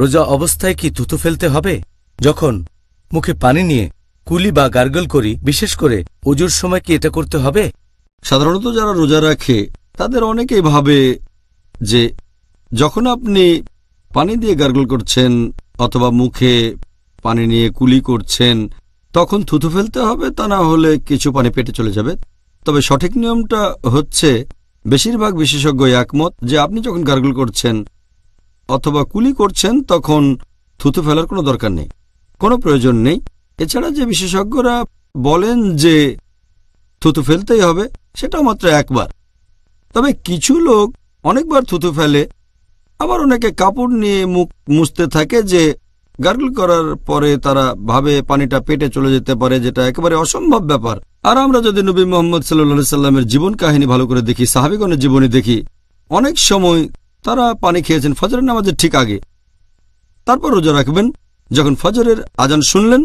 রোজা অবস্থায় কি থুতু ফেলতে হবে যখন মুখে পানি নিয়ে কুলি বা গার্গল করি বিশেষ করে ওজুর সময় কি এটা করতে হবে সাধারণত যারা রোজা রাখে তাদের অনেকেই ভাবে যে যখন আপনি পানি দিয়ে গার্গল করছেন অথবা মুখে পানি নিয়ে কুলি করছেন তখন থুথু ফেলতে হবে তা না হলে কিছু পানি পেটে চলে যাবে তবে সঠিক নিয়মটা হচ্ছে বেশিরভাগ বিশেষজ্ঞ একমত যে আপনি যখন গার্গল করছেন অথবা কুলি করছেন তখন থুতু ফেলার কোনো দরকার নেই কোনো প্রয়োজন নেই এছাড়া যে বিশেষজ্ঞরা বলেন যে থুতু ফেলতেই হবে সেটাও মাত্র একবার তবে কিছু লোক অনেকবার থুতু ফেলে আবার অনেকে কাপড় নিয়ে মুখ মুছতে থাকে যে গার্গল করার পরে তারা ভাবে পানিটা পেটে চলে যেতে পারে যেটা একেবারে অসম্ভব ব্যাপার আর আমরা যদি নবী মোহাম্মদ সাল্লা সাল্লামের জীবন কাহিনী ভালো করে দেখি সাহাবিগণের জীবনী দেখি অনেক সময় তারা পানি খেয়েছেন ফজরের নামাজের ঠিক আগে তারপর রোজা রাখবেন যখন ফজরের আজান শুনলেন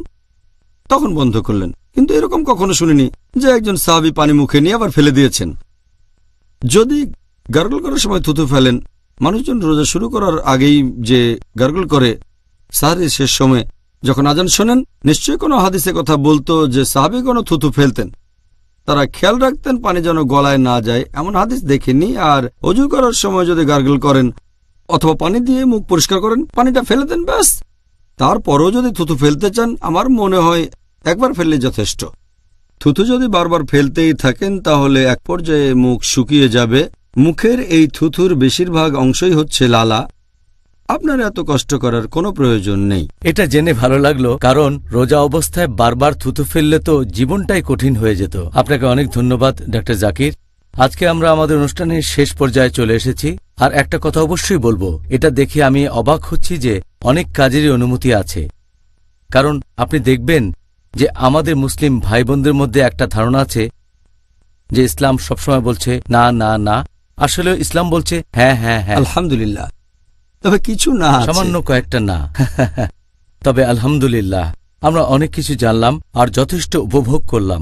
তখন বন্ধ করলেন কিন্তু এরকম কখনো শুনিনি যে একজন সাহাবি পানি মুখে নিয়ে আবার ফেলে দিয়েছেন যদি গার্গল করার সময় থুতু ফেলেন মানুষজন রোজা শুরু করার আগেই যে গার্গল করে সাহারি শেষ সময়ে যখন আজান শোনেন নিশ্চয়ই কোনো হাদিসে কথা বলতো যে সাহাবি কোনো থুতু ফেলতেন তারা খেয়াল রাখতেন পানি যেন গলায় না যায় এমন হাদিস দেখেনি আর অজু করার সময় যদি গার্গল করেন অথবা পানি দিয়ে মুখ পরিষ্কার করেন পানিটা ফেলে দেন ব্যাস তারপরেও যদি থুথু ফেলতে চান আমার মনে হয় একবার ফেললে যথেষ্ট থুথু যদি বারবার ফেলতেই থাকেন তাহলে এক পর্যায়ে মুখ শুকিয়ে যাবে মুখের এই থুথুর বেশিরভাগ অংশই হচ্ছে লালা আপনার এত কষ্ট করার কোনো প্রয়োজন নেই এটা জেনে ভালো লাগলো কারণ রোজা অবস্থায় বারবার থুতু ফেললে তো জীবনটাই কঠিন হয়ে যেত আপনাকে অনেক ধন্যবাদ ডাক্তার জাকির আজকে আমরা আমাদের অনুষ্ঠানের শেষ পর্যায়ে চলে এসেছি আর একটা কথা অবশ্যই বলবো এটা দেখে আমি অবাক হচ্ছি যে অনেক কাজেরই অনুমতি আছে কারণ আপনি দেখবেন যে আমাদের মুসলিম ভাই বোনদের মধ্যে একটা ধারণা আছে যে ইসলাম সবসময় বলছে না না না আসলে ইসলাম বলছে হ্যাঁ হ্যাঁ হ্যাঁ আলহামদুলিল্লাহ তবে কিছু না সামান্য কয়েকটা না তবে আলহামদুলিল্লাহ আমরা অনেক কিছু জানলাম আর যথেষ্ট উপভোগ করলাম